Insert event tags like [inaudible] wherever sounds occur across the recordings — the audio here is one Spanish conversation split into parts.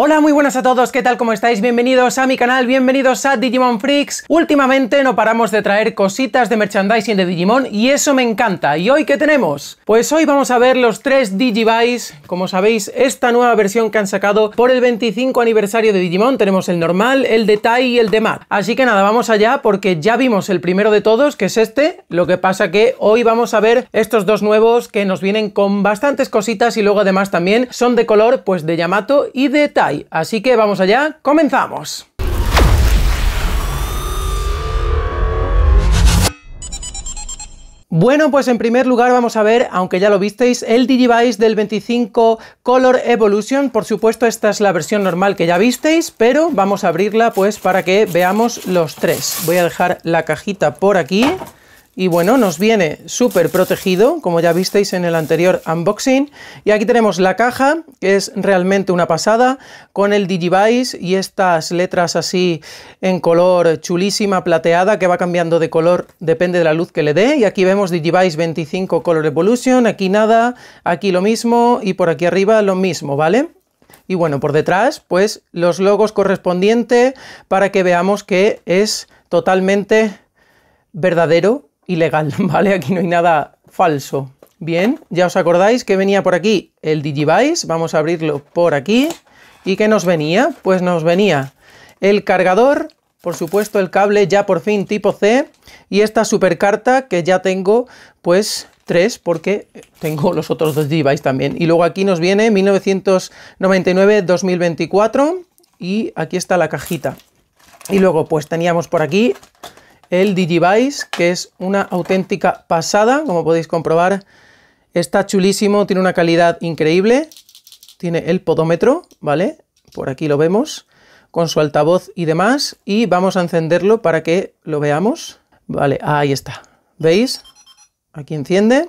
Hola, muy buenas a todos, ¿qué tal? ¿Cómo estáis? Bienvenidos a mi canal, bienvenidos a Digimon Freaks. Últimamente no paramos de traer cositas de merchandising de Digimon y eso me encanta. ¿Y hoy qué tenemos? Pues hoy vamos a ver los tres Digivice, como sabéis, esta nueva versión que han sacado por el 25 aniversario de Digimon. Tenemos el normal, el de Tai y el de Matt. Así que nada, vamos allá porque ya vimos el primero de todos, que es este. Lo que pasa que hoy vamos a ver estos dos nuevos que nos vienen con bastantes cositas y luego además también son de color pues de Yamato y de Tai así que vamos allá, comenzamos. Bueno, pues en primer lugar vamos a ver, aunque ya lo visteis, el Digivice del 25 Color Evolution. Por supuesto, esta es la versión normal que ya visteis, pero vamos a abrirla pues para que veamos los tres. Voy a dejar la cajita por aquí y bueno, nos viene súper protegido, como ya visteis en el anterior unboxing. Y aquí tenemos la caja, que es realmente una pasada, con el Digivice y estas letras así en color chulísima, plateada, que va cambiando de color, depende de la luz que le dé. Y aquí vemos Digivice 25 Color Evolution, aquí nada, aquí lo mismo y por aquí arriba lo mismo, ¿vale? Y bueno, por detrás, pues los logos correspondientes para que veamos que es totalmente verdadero ilegal, [laughs] ¿vale? Aquí no hay nada falso. Bien, ya os acordáis que venía por aquí el Digivice, vamos a abrirlo por aquí. ¿Y qué nos venía? Pues nos venía el cargador, por supuesto el cable ya por fin tipo C, y esta supercarta que ya tengo pues tres porque tengo los otros dos Digivice también. Y luego aquí nos viene 1999-2024 y aquí está la cajita. Y luego pues teníamos por aquí el Digivice, que es una auténtica pasada, como podéis comprobar. Está chulísimo, tiene una calidad increíble. Tiene el podómetro, ¿vale? Por aquí lo vemos, con su altavoz y demás. Y vamos a encenderlo para que lo veamos. Vale, ahí está. ¿Veis? Aquí enciende.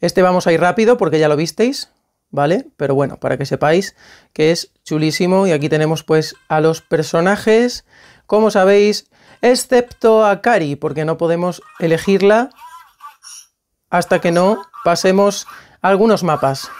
Este vamos a ir rápido porque ya lo visteis, ¿vale? Pero bueno, para que sepáis que es chulísimo. Y aquí tenemos pues a los personajes. Como sabéis, excepto a Kari, porque no podemos elegirla hasta que no pasemos algunos mapas.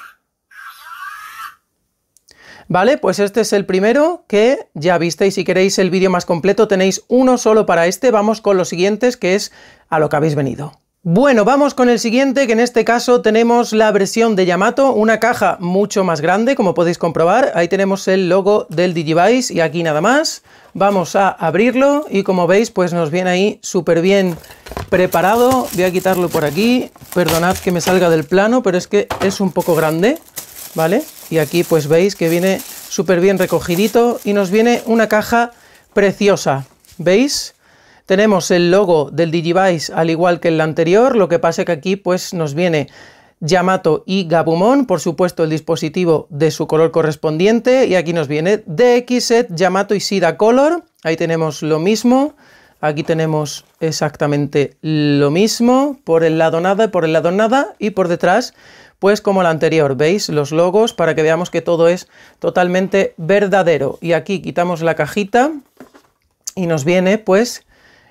Vale, pues este es el primero que ya visteis. Si queréis el vídeo más completo tenéis uno solo para este. Vamos con los siguientes, que es a lo que habéis venido. Bueno, vamos con el siguiente, que en este caso tenemos la versión de Yamato, una caja mucho más grande, como podéis comprobar. Ahí tenemos el logo del Digivice y aquí nada más. Vamos a abrirlo y como veis, pues nos viene ahí súper bien preparado. Voy a quitarlo por aquí. Perdonad que me salga del plano, pero es que es un poco grande, ¿vale? Y aquí pues veis que viene súper bien recogidito y nos viene una caja preciosa. ¿Veis? Tenemos el logo del Digivice al igual que el anterior, lo que pasa que aquí pues nos viene Yamato y Gabumon, por supuesto el dispositivo de su color correspondiente, y aquí nos viene Set Yamato y Sida Color, ahí tenemos lo mismo, aquí tenemos exactamente lo mismo, por el lado nada, y por el lado nada, y por detrás, pues como el anterior, ¿veis? Los logos para que veamos que todo es totalmente verdadero. Y aquí quitamos la cajita y nos viene pues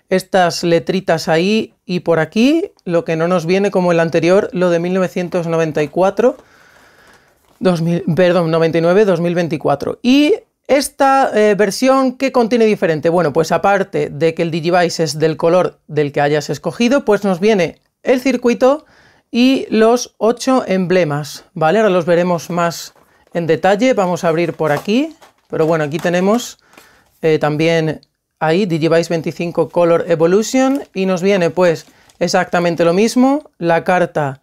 estas letritas ahí y por aquí, lo que no nos viene como el anterior, lo de 1994, 2000, perdón, 99-2024. Y esta eh, versión, ¿qué contiene diferente? Bueno, pues aparte de que el Digivice es del color del que hayas escogido, pues nos viene el circuito y los ocho emblemas, ¿vale? Ahora los veremos más en detalle, vamos a abrir por aquí, pero bueno, aquí tenemos eh, también ahí DigiVice 25 Color Evolution y nos viene pues exactamente lo mismo, la carta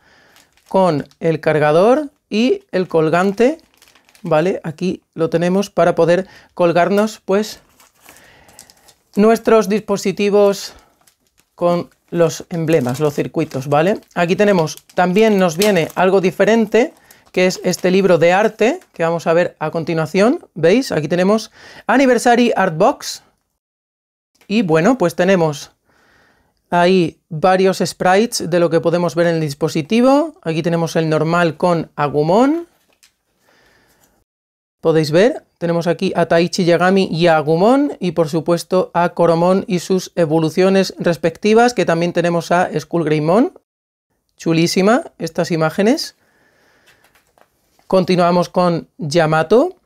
con el cargador y el colgante, ¿vale? Aquí lo tenemos para poder colgarnos pues nuestros dispositivos con los emblemas, los circuitos, ¿vale? Aquí tenemos, también nos viene algo diferente, que es este libro de arte que vamos a ver a continuación, ¿veis? Aquí tenemos Anniversary Art Box, y bueno, pues tenemos ahí varios sprites de lo que podemos ver en el dispositivo. Aquí tenemos el normal con Agumon. Podéis ver, tenemos aquí a Taichi Yagami y a Agumon, y por supuesto a Coromon y sus evoluciones respectivas, que también tenemos a Skullgreymon. Chulísima estas imágenes. Continuamos con Yamato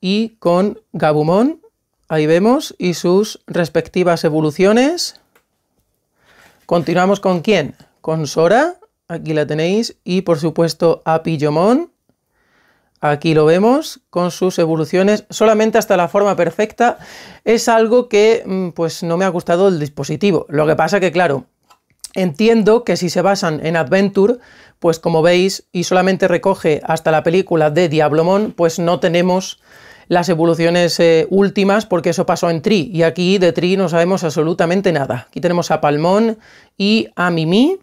y con Gabumon Ahí vemos, y sus respectivas evoluciones. Continuamos con quién? Con Sora, aquí la tenéis, y por supuesto a Aquí lo vemos con sus evoluciones, solamente hasta la forma perfecta. Es algo que mm, pues no me ha gustado el dispositivo. Lo que pasa que claro, entiendo que si se basan en Adventure, pues como veis, y solamente recoge hasta la película de Diablomon, pues no tenemos las evoluciones eh, últimas, porque eso pasó en Tri, y aquí de Tri no sabemos absolutamente nada. Aquí tenemos a Palmón y a Mimi.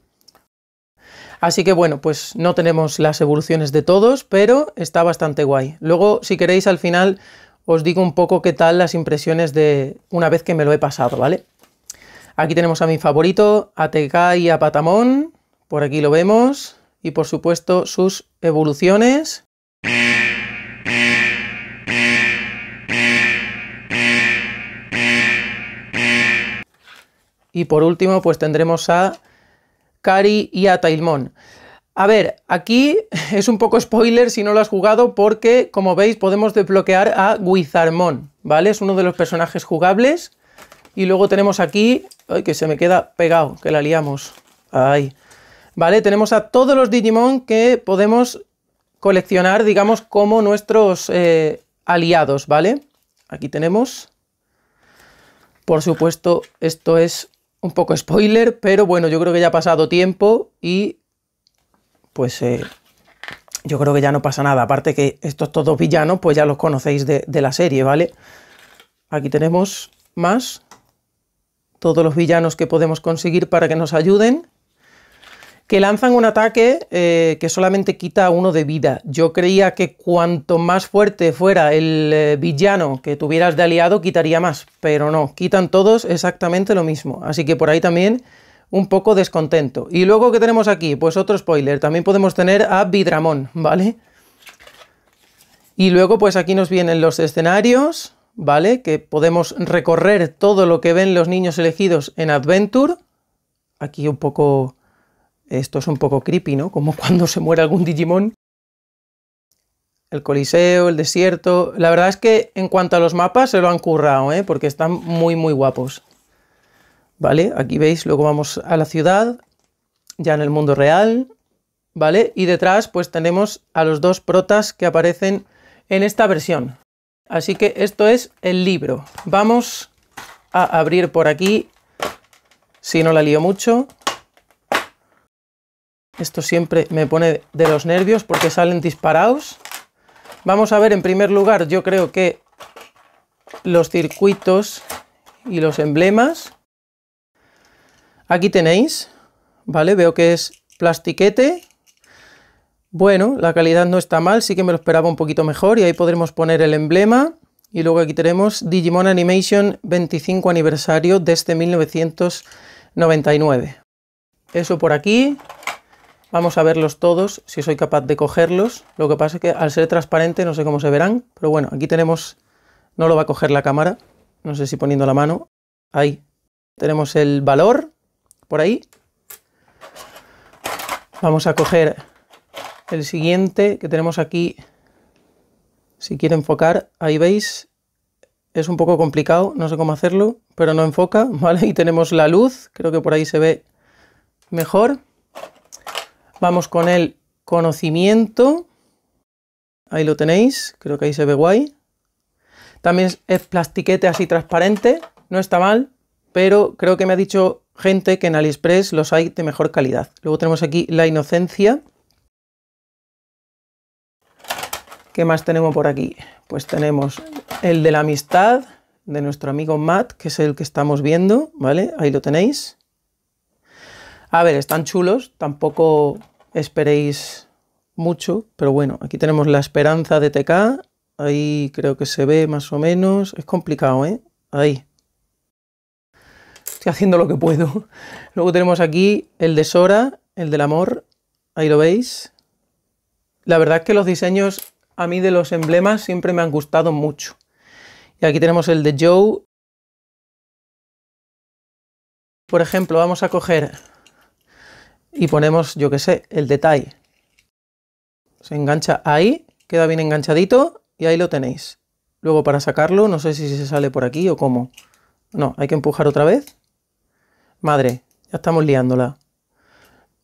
Así que bueno, pues no tenemos las evoluciones de todos, pero está bastante guay. Luego, si queréis, al final os digo un poco qué tal las impresiones de una vez que me lo he pasado, ¿vale? Aquí tenemos a mi favorito, a TK y a Patamón. Por aquí lo vemos. Y por supuesto sus evoluciones. Y por último, pues tendremos a Kari y a Tailmon. A ver, aquí [laughs] es un poco spoiler si no lo has jugado porque, como veis, podemos desbloquear a Guizarmon ¿vale? Es uno de los personajes jugables. Y luego tenemos aquí... ¡Ay, que se me queda pegado! Que la liamos. ¡Ay! ¿Vale? Tenemos a todos los Digimon que podemos coleccionar, digamos, como nuestros eh, aliados, ¿vale? Aquí tenemos... Por supuesto, esto es un poco spoiler, pero bueno, yo creo que ya ha pasado tiempo y pues eh, yo creo que ya no pasa nada. Aparte que estos todos villanos pues ya los conocéis de la serie, ¿vale? Aquí tenemos más todos los villanos que podemos conseguir para que nos ayuden que lanzan un ataque eh, que solamente quita uno de vida. Yo creía que cuanto más fuerte fuera el eh, villano que tuvieras de aliado, quitaría más, pero no, quitan todos exactamente lo mismo. Así que por ahí también un poco descontento. Y luego, ¿qué tenemos aquí? Pues otro spoiler, también podemos tener a Vidramón, ¿vale? Y luego, pues aquí nos vienen los escenarios, ¿vale? Que podemos recorrer todo lo que ven los niños elegidos en Adventure. Aquí un poco esto es un poco creepy, ¿no? Como cuando se muere algún Digimon. El Coliseo, el desierto. La verdad es que en cuanto a los mapas se lo han currado, ¿eh? Porque están muy, muy guapos. ¿Vale? Aquí veis, luego vamos a la ciudad, ya en el mundo real. ¿Vale? Y detrás pues tenemos a los dos protas que aparecen en esta versión. Así que esto es el libro. Vamos a abrir por aquí, si no la lío mucho. Esto siempre me pone de los nervios porque salen disparados. Vamos a ver, en primer lugar, yo creo que los circuitos y los emblemas. Aquí tenéis, ¿vale? Veo que es plastiquete. Bueno, la calidad no está mal, sí que me lo esperaba un poquito mejor y ahí podremos poner el emblema. Y luego aquí tenemos Digimon Animation 25 aniversario de este 1999. Eso por aquí. Vamos a verlos todos, si soy capaz de cogerlos. Lo que pasa es que al ser transparente no sé cómo se verán, pero bueno, aquí tenemos... No lo va a coger la cámara, no sé si poniendo la mano. Ahí. Tenemos el valor, por ahí. Vamos a coger el siguiente que tenemos aquí. Si quiere enfocar, ahí veis. Es un poco complicado, no sé cómo hacerlo, pero no enfoca, [laughs] ¿vale? Y tenemos la luz, creo que por ahí se ve mejor. Vamos con el conocimiento. Ahí lo tenéis, creo que ahí se ve guay. También es plastiquete así transparente, no está mal, pero creo que me ha dicho gente que en AliExpress los hay de mejor calidad. Luego tenemos aquí la inocencia. ¿Qué más tenemos por aquí? Pues tenemos el de la amistad de nuestro amigo Matt, que es el que estamos viendo, ¿vale? Ahí lo tenéis. A ver, están chulos, tampoco esperéis mucho, pero bueno, aquí tenemos la esperanza de TK, ahí creo que se ve más o menos, es complicado, ¿eh? Ahí. Estoy haciendo lo que puedo. [laughs] Luego tenemos aquí el de Sora, el del amor, ahí lo veis. La verdad es que los diseños a mí de los emblemas siempre me han gustado mucho. Y aquí tenemos el de Joe. Por ejemplo, vamos a coger y ponemos, yo que sé, el detalle. Se engancha ahí, queda bien enganchadito y ahí lo tenéis. Luego para sacarlo, no sé si se sale por aquí o cómo. No, hay que empujar otra vez. Madre, ya estamos liándola.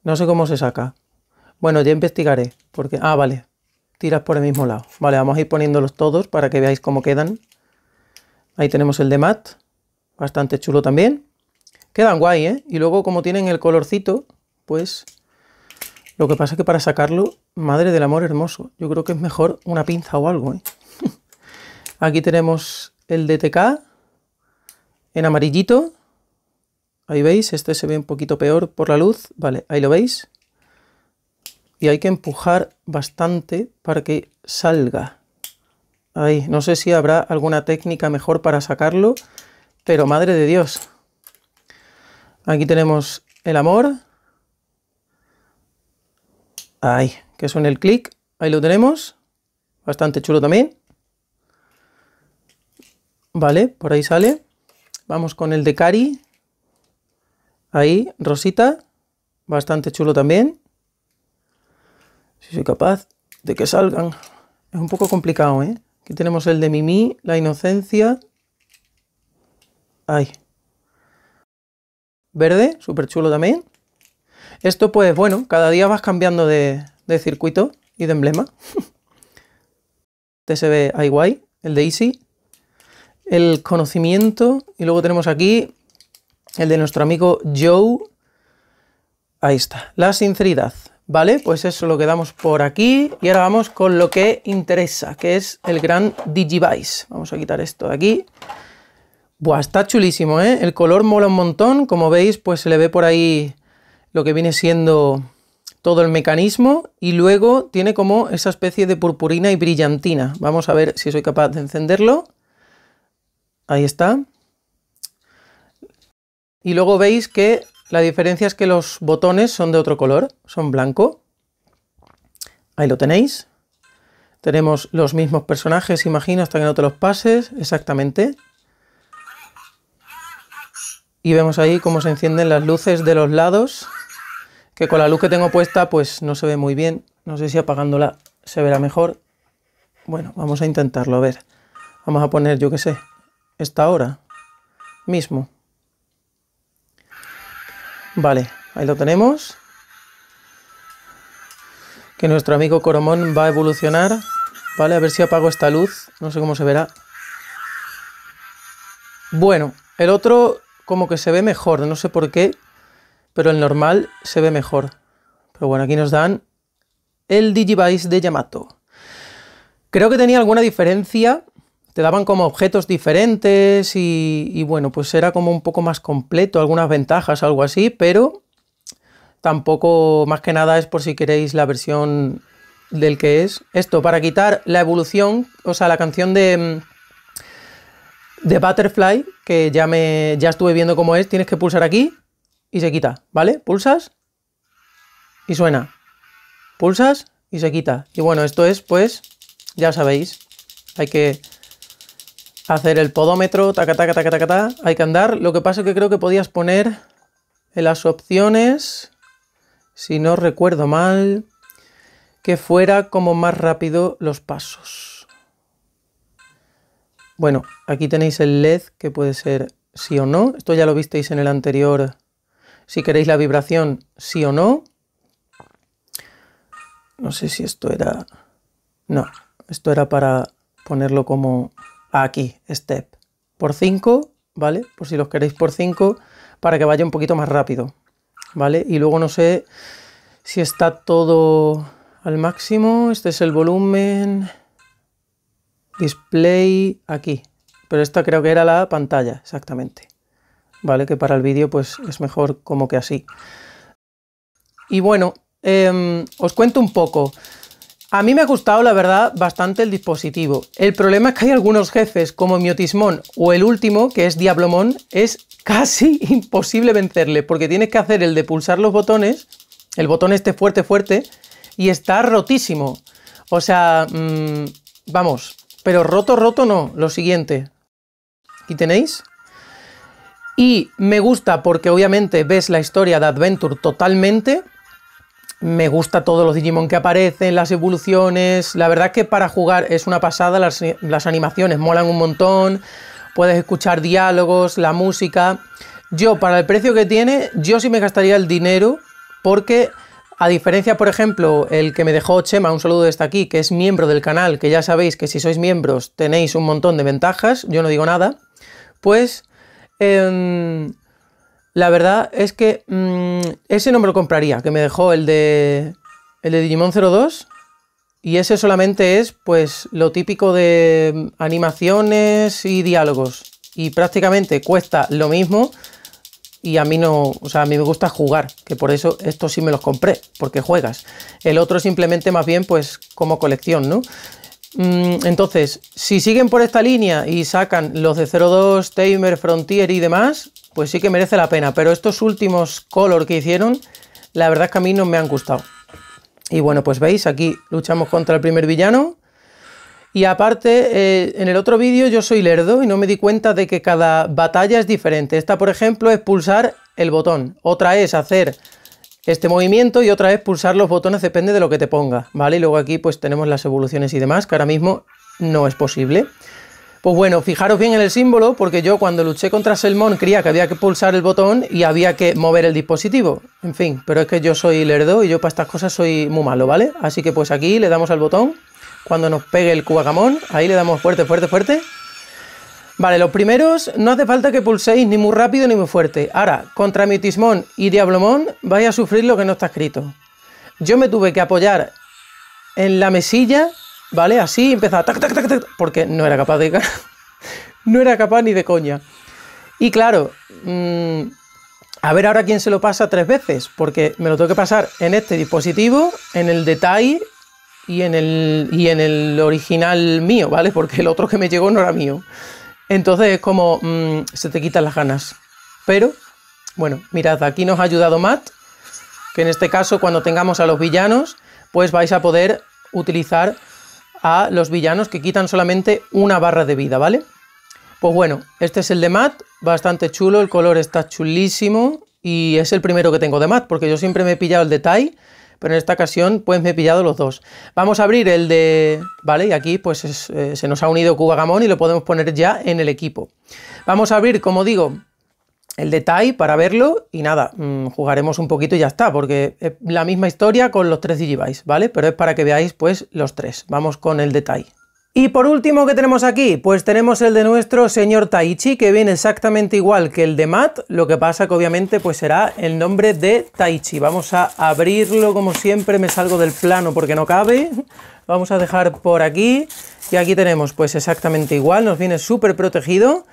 No sé cómo se saca. Bueno, ya investigaré, porque... Ah, vale, tiras por el mismo lado. Vale, vamos a ir poniéndolos todos para que veáis cómo quedan. Ahí tenemos el de mat, bastante chulo también. Quedan guay, ¿eh? Y luego como tienen el colorcito, pues Lo que pasa es que para sacarlo, madre del amor hermoso, yo creo que es mejor una pinza o algo. ¿eh? [laughs] Aquí tenemos el DTK en amarillito. Ahí veis, este se ve un poquito peor por la luz. Vale, ahí lo veis. Y hay que empujar bastante para que salga. Ahí, no sé si habrá alguna técnica mejor para sacarlo, pero madre de Dios. Aquí tenemos el amor. Ahí, que suene el clic. Ahí lo tenemos. Bastante chulo también. Vale, por ahí sale. Vamos con el de Cari. Ahí, rosita. Bastante chulo también. Si soy capaz de que salgan. Es un poco complicado, ¿eh? Aquí tenemos el de Mimi, la inocencia. Ahí. Verde, súper chulo también. Esto pues bueno, cada día vas cambiando de, circuito y de emblema. este se IY, el de Easy. El conocimiento, y luego tenemos aquí el de nuestro amigo Joe. Ahí está, la sinceridad. Vale, pues eso lo quedamos por aquí. Y ahora vamos con lo que interesa, que es el gran Digivice. Vamos a quitar esto de aquí. Buah, está chulísimo, ¿eh? El color mola un montón. Como veis, pues se le ve por ahí lo que viene siendo todo el mecanismo y luego tiene como esa especie de purpurina y brillantina. Vamos a ver si soy capaz de encenderlo. Ahí está. Y luego veis que la diferencia es que los botones son de otro color, son blanco. Ahí lo tenéis. Tenemos los mismos personajes, imagino, hasta que no te los pases, exactamente. Y vemos ahí cómo se encienden las luces de los lados que con la luz que tengo puesta pues no se ve muy bien. No sé si apagándola se verá mejor. Bueno, vamos a intentarlo, a ver. Vamos a poner, yo qué sé, esta hora mismo. Vale, ahí lo tenemos. Que nuestro amigo Coromón va a evolucionar. Vale, a ver si apago esta luz. No sé cómo se verá. Bueno, el otro como que se ve mejor, no sé por qué pero el normal se ve mejor. Pero bueno, aquí nos dan el Digivice de Yamato. Creo que tenía alguna diferencia, te daban como objetos diferentes y, bueno, pues era como un poco más completo, algunas ventajas, algo así, pero tampoco, más que nada es por si queréis la versión del que es. Esto, para quitar la evolución, o sea, la canción de, de Butterfly, que ya, me, ya estuve viendo cómo es, tienes que pulsar aquí y se quita, ¿vale? Pulsas y suena. Pulsas y se quita. Y bueno, esto es, pues, ya sabéis, hay que hacer el podómetro, taca, taca, taca, taca, taca, hay que andar. Lo que pasa es que creo que podías poner en las opciones, si no recuerdo mal, que fuera como más rápido los pasos. Bueno, aquí tenéis el LED que puede ser sí o no. Esto ya lo visteis en el anterior si queréis la vibración sí o no. No sé si esto era... No, esto era para ponerlo como aquí, step. Por 5, ¿vale? Por si los queréis por 5, para que vaya un poquito más rápido, ¿vale? Y luego no sé si está todo al máximo. Este es el volumen. Display aquí. Pero esta creo que era la pantalla, exactamente. ¿vale? Que para el vídeo pues es mejor como que así. Y bueno, em, os cuento un poco. A mí me ha gustado, la verdad, bastante el dispositivo. El problema es que hay algunos jefes, como Miotismon o el último, que es Diablomón, es [laughs] casi imposible vencerle, porque tienes que hacer el de pulsar los botones, el botón este fuerte, fuerte, y está rotísimo. O sea, mm, vamos, pero roto, roto no, lo siguiente. Aquí tenéis y me gusta porque obviamente ves la historia de Adventure totalmente. Me gusta todos los Digimon que aparecen, las evoluciones. La verdad es que para jugar es una pasada, las, animaciones molan un montón. Puedes escuchar diálogos, la música. Yo, para el precio que tiene, yo sí me gastaría el dinero porque a diferencia, por ejemplo, el que me dejó Chema, un saludo desde aquí, que es miembro del canal, que ya sabéis que si sois miembros tenéis un montón de ventajas, yo no digo nada, pues Em, la verdad es que mm, ese no me lo compraría, que me dejó el de, el de Digimon 02. Y ese solamente es, pues, lo típico de animaciones y diálogos. Y prácticamente cuesta lo mismo. Y a mí no, o sea, a mí me gusta jugar, que por eso estos sí me los compré, porque juegas. El otro simplemente más bien, pues, como colección, ¿no? Mm, entonces, si siguen por esta línea y sacan los de 02, Tamer, Frontier y demás, pues sí que merece la pena. Pero estos últimos color que hicieron, la verdad es que a mí no me han gustado. Y bueno, pues veis, aquí luchamos contra el primer villano. Y aparte, eh, en el otro vídeo yo soy lerdo y no me di cuenta de que cada batalla es diferente. Esta, por ejemplo, es pulsar el botón. Otra es hacer este movimiento y otra vez pulsar los botones depende de lo que te ponga, ¿vale? Y luego aquí pues tenemos las evoluciones y demás, que ahora mismo no es posible. Pues bueno, fijaros bien en el símbolo, porque yo cuando luché contra Selmon creía que había que pulsar el botón y había que mover el dispositivo. En fin, pero es que yo soy lerdo y yo para estas cosas soy muy malo, ¿vale? Así que pues aquí le damos al botón, cuando nos pegue el cubagamón, ahí le damos fuerte, fuerte, fuerte, Vale, los primeros no hace falta que pulséis ni muy rápido ni muy fuerte. Ahora, contra mi y Diablomón vais a sufrir lo que no está escrito. Yo me tuve que apoyar en la mesilla, ¿vale? Así empezaba tac, tac, tac, tac, porque no era capaz de... [laughs] no era capaz ni de coña. Y claro, mm, a ver ahora quién se lo pasa tres veces, porque me lo tengo que pasar en este dispositivo, en el detalle y en el, y en el original mío, ¿vale? Porque el otro que me llegó no era mío. Entonces es como mm, se te quitan las ganas. Pero, bueno, mirad, aquí nos ha ayudado Matt, que en este caso cuando tengamos a los villanos, pues vais a poder utilizar a los villanos que quitan solamente una barra de vida, ¿vale? Pues bueno, este es el de Matt, bastante chulo, el color está chulísimo y es el primero que tengo de Matt, porque yo siempre me he pillado el detalle pero en esta ocasión pues me he pillado los dos. Vamos a abrir el de... Vale, y aquí pues eh, se nos ha unido Cuba Gamón y lo podemos poner ya en el equipo. Vamos a abrir, como digo, el detalle para verlo y nada, mm, jugaremos un poquito y ya está, porque es la misma historia con los tres Digivice, ¿vale? Pero es para que veáis pues los tres. Vamos con el detalle. Y por último, ¿qué tenemos aquí? Pues tenemos el de nuestro señor Taichi, que viene exactamente igual que el de Matt, lo que pasa que obviamente pues será el nombre de Taichi. Vamos a abrirlo como siempre, me salgo del plano porque no cabe. Vamos a dejar por aquí, y aquí tenemos pues exactamente igual, nos viene súper protegido.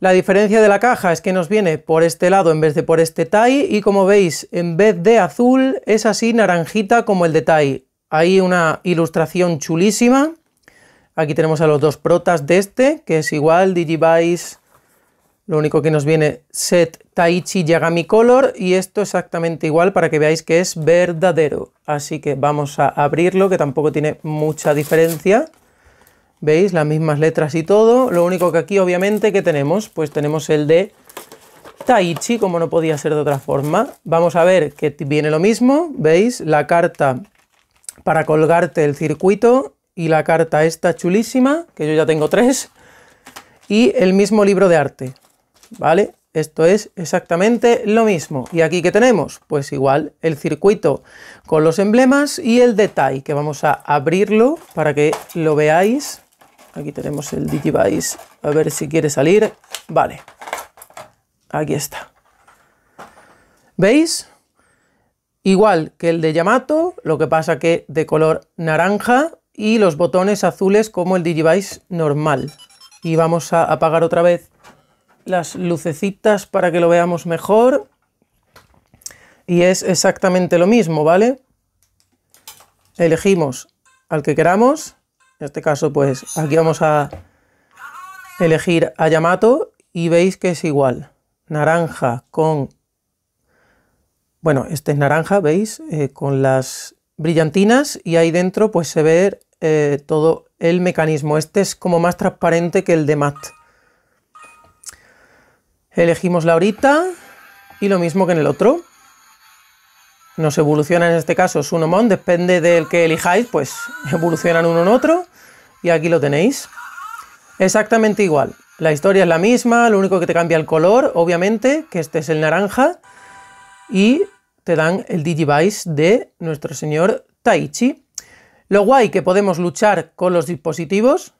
La diferencia de la caja es que nos viene por este lado en vez de por este Tai, y como veis, en vez de azul, es así naranjita como el de Tai. Hay una ilustración chulísima. Aquí tenemos a los dos protas de este, que es igual, Digivice, lo único que nos viene set Taichi Yagami Color y esto exactamente igual para que veáis que es verdadero. Así que vamos a abrirlo, que tampoco tiene mucha diferencia. ¿Veis? Las mismas letras y todo. Lo único que aquí obviamente que tenemos, pues tenemos el de Taichi, como no podía ser de otra forma. Vamos a ver que viene lo mismo, ¿veis? La carta para colgarte el circuito y la carta está chulísima, que yo ya tengo tres, y el mismo libro de arte, ¿vale? Esto es exactamente lo mismo. ¿Y aquí qué tenemos? Pues igual el circuito con los emblemas y el detalle, que vamos a abrirlo para que lo veáis. Aquí tenemos el Digivice, a ver si quiere salir. Vale, aquí está. ¿Veis? Igual que el de Yamato, lo que pasa que de color naranja, y los botones azules como el Digivice normal. Y vamos a apagar otra vez las lucecitas para que lo veamos mejor. Y es exactamente lo mismo, ¿vale? Elegimos al que queramos. En este caso, pues aquí vamos a elegir a Yamato y veis que es igual. Naranja con... Bueno, este es naranja, ¿veis? Eh, con las brillantinas y ahí dentro pues se ve eh, todo el mecanismo. Este es como más transparente que el de Matt. Elegimos la horita y lo mismo que en el otro. Nos evoluciona en este caso Sunomon, depende del que elijáis, pues [laughs] evolucionan uno en otro. Y aquí lo tenéis. Exactamente igual. La historia es la misma, lo único que te cambia el color, obviamente, que este es el naranja. Y te dan el Digivice de nuestro señor Taichi. Lo guay que podemos luchar con los dispositivos,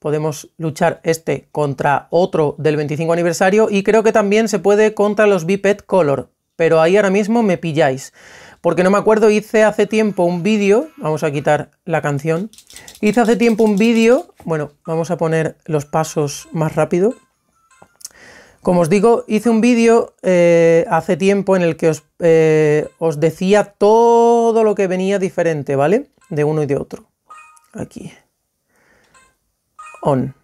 podemos luchar este contra otro del 25 aniversario y creo que también se puede contra los Biped Color, pero ahí ahora mismo me pilláis. Porque no me acuerdo, hice hace tiempo un vídeo, vamos a quitar la canción, hice hace tiempo un vídeo, bueno, vamos a poner los pasos más rápido. Como os digo, hice un vídeo eh, hace tiempo en el que eh, os decía todo lo que venía diferente, ¿vale? de uno y de otro. Aquí. On.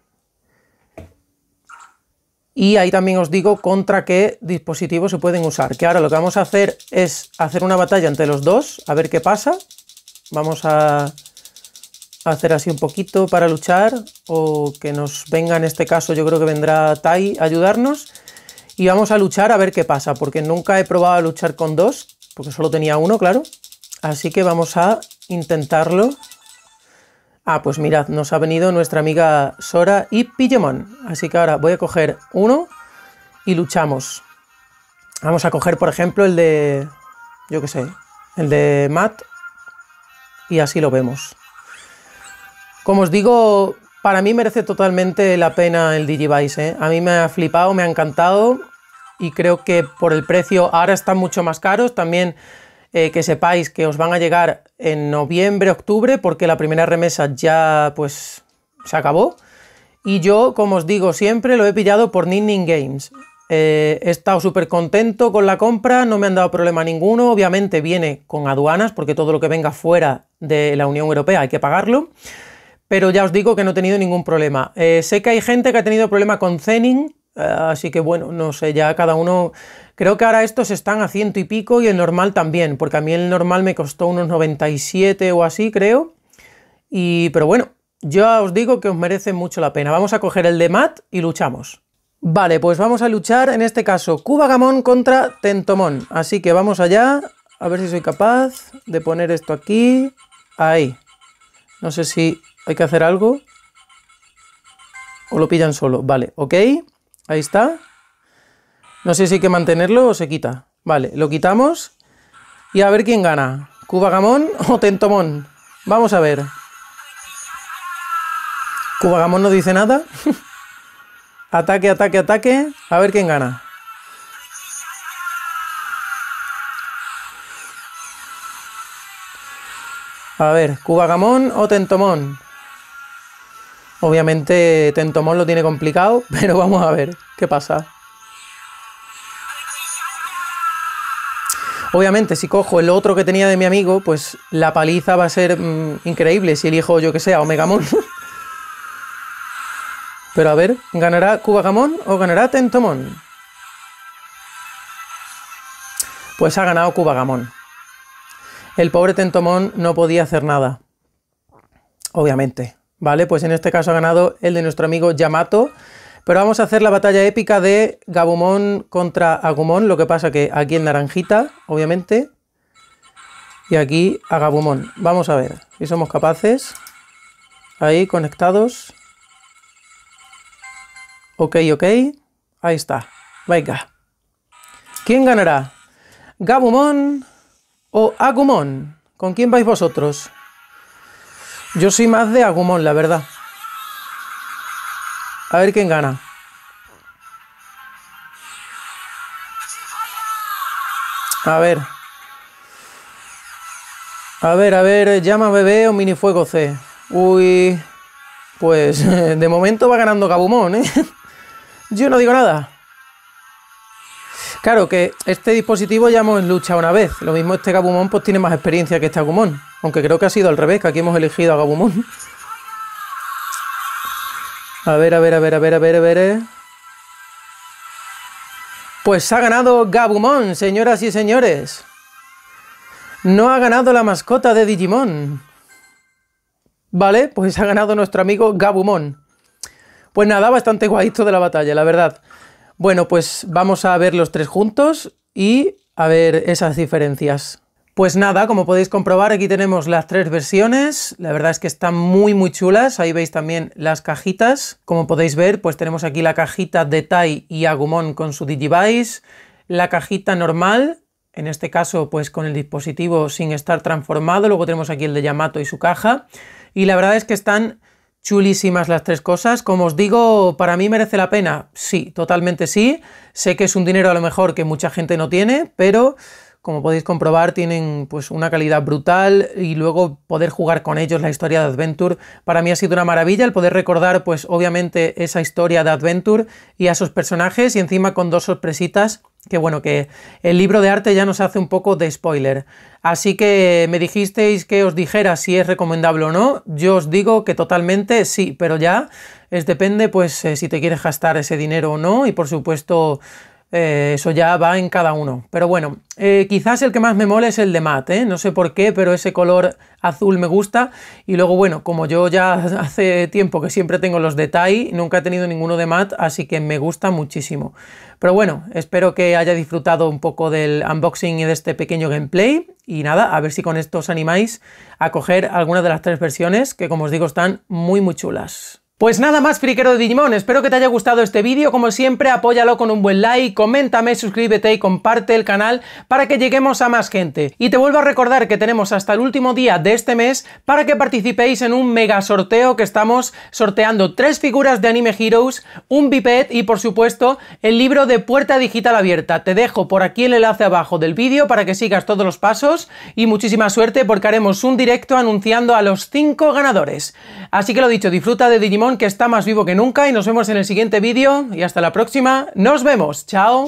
Y ahí también os digo contra qué dispositivos se pueden usar. Que ahora lo que vamos a hacer es hacer una batalla entre los dos, a ver qué pasa. Vamos a hacer así un poquito para luchar o que nos venga en este caso yo creo que vendrá Tai a ayudarnos y vamos a luchar a ver qué pasa porque nunca he probado a luchar con dos porque solo tenía uno claro así que vamos a intentarlo. Ah, pues mirad, nos ha venido nuestra amiga Sora y Pigemon. Así que ahora voy a coger uno y luchamos. Vamos a coger, por ejemplo, el de... Yo qué sé, el de Matt. Y así lo vemos. Como os digo, para mí merece totalmente la pena el Digivice. ¿eh? A mí me ha flipado, me ha encantado. Y creo que por el precio ahora están mucho más caros. También eh, que sepáis que os van a llegar en noviembre, octubre, porque la primera remesa ya pues se acabó. Y yo, como os digo siempre, lo he pillado por Ninning Games. Eh, he estado súper contento con la compra, no me han dado problema ninguno. Obviamente viene con aduanas, porque todo lo que venga fuera de la Unión Europea hay que pagarlo. Pero ya os digo que no he tenido ningún problema. Eh, sé que hay gente que ha tenido problema con Zenin, Ah, así que bueno, no sé, ya cada uno... Creo que ahora estos están a ciento y pico y el normal también, porque a mí el normal me costó unos 97 o así, creo. Y, pero bueno, yo os digo que os merece mucho la pena. Vamos a coger el de Matt y luchamos. Vale, pues vamos a luchar, en este caso, Gamón contra Tentomón. Así que vamos allá, a ver si soy capaz de poner esto aquí. Ahí. No sé si hay que hacer algo. O lo pillan solo. Vale, ok. Ahí está. No sé si hay que mantenerlo o se quita. Vale, lo quitamos. Y a ver quién gana. ¿Cubagamón o Tentomón? Vamos a ver. Gamón no dice nada. [laughs] ataque, ataque, ataque. A ver quién gana. A ver, ¿Cubagamón o Tentomón? Obviamente Tentomon lo tiene complicado, [laughs] pero vamos a ver qué pasa. Obviamente, si cojo el otro que tenía de mi amigo, pues la paliza va a ser mm, increíble si elijo, yo que sea omega Omegamon. [laughs] Pero a ver, ¿ganará Gamón o ganará Tentomon? Pues ha ganado Cubagamon. El pobre Tentomon no podía hacer nada. Obviamente. Vale, pues en este caso ha ganado el de nuestro amigo Yamato. Pero vamos a hacer la batalla épica de Gabumon contra Agumon. Lo que pasa que aquí en naranjita, obviamente. Y aquí a Gabumon. Vamos a ver si somos capaces. Ahí, conectados. Ok, ok. Ahí está. Venga. ¿Quién ganará? ¿Gabumon o Agumon? ¿Con quién vais vosotros? Yo soy más de Agumon, la verdad. A ver quién gana. A ver. A ver, a ver, llama bebé o minifuego C. Uy. Pues [laughs] de momento va ganando Gabumon, ¿eh? [laughs] Yo no digo nada. Claro, que este dispositivo ya hemos en lucha una vez. Lo mismo este Gabumon pues tiene más experiencia que este Agumon. Aunque creo que ha sido al revés, que aquí hemos elegido a Gabumon. A ver, a ver, a ver, a ver, a ver, a ver. Eh. Pues ha ganado Gabumon, señoras y señores. No ha ganado la mascota de Digimon. Vale, pues ha ganado nuestro amigo Gabumon. Pues nada, bastante guay de la batalla, la verdad. Bueno, pues vamos a ver los tres juntos y a ver esas diferencias. Pues nada, como podéis comprobar, aquí tenemos las tres versiones. La verdad es que están muy, muy chulas. Ahí veis también las cajitas. Como podéis ver, pues tenemos aquí la cajita de Tai y Agumon con su Digivice, la cajita normal, en este caso, pues con el dispositivo sin estar transformado. Luego tenemos aquí el de Yamato y su caja. Y la verdad es que están chulísimas las tres cosas. Como os digo, para mí merece la pena. Sí, totalmente sí. Sé que es un dinero a lo mejor que mucha gente no tiene, pero como podéis comprobar tienen pues una calidad brutal y luego poder jugar con ellos la historia de Adventure para mí ha sido una maravilla el poder recordar pues obviamente esa historia de Adventure y a sus personajes y encima con dos sorpresitas que bueno, que el libro de arte ya nos hace un poco de spoiler. Así que me dijisteis que os dijera si es recomendable o no. Yo os digo que totalmente sí, pero ya es depende pues eh, si te quieres gastar ese dinero o no y por supuesto eh, eso ya va en cada uno. Pero bueno, eh, quizás el que más me mole es el de mate, no sé por qué, pero ese color azul me gusta. Y luego, bueno, como yo ya [laughs] hace tiempo que siempre tengo los de Thai, nunca he tenido ninguno de matte, así que me gusta muchísimo. Pero bueno, espero que haya disfrutado un poco del unboxing y de este pequeño gameplay. Y nada, a ver si con esto os animáis a coger alguna de las tres versiones que, como os digo, están muy muy chulas. Pues nada más, friquero de Digimon, espero que te haya gustado este vídeo, como siempre apóyalo con un buen like, coméntame, suscríbete y comparte el canal para que lleguemos a más gente. Y te vuelvo a recordar que tenemos hasta el último día de este mes para que participéis en un mega sorteo que estamos sorteando tres figuras de Anime Heroes, un biped y por supuesto el libro de Puerta Digital Abierta. Te dejo por aquí el enlace abajo del vídeo para que sigas todos los pasos y muchísima suerte porque haremos un directo anunciando a los cinco ganadores. Así que lo dicho, disfruta de Digimon que está más vivo que nunca y nos vemos en el siguiente vídeo y hasta la próxima. ¡Nos vemos! ¡Chao!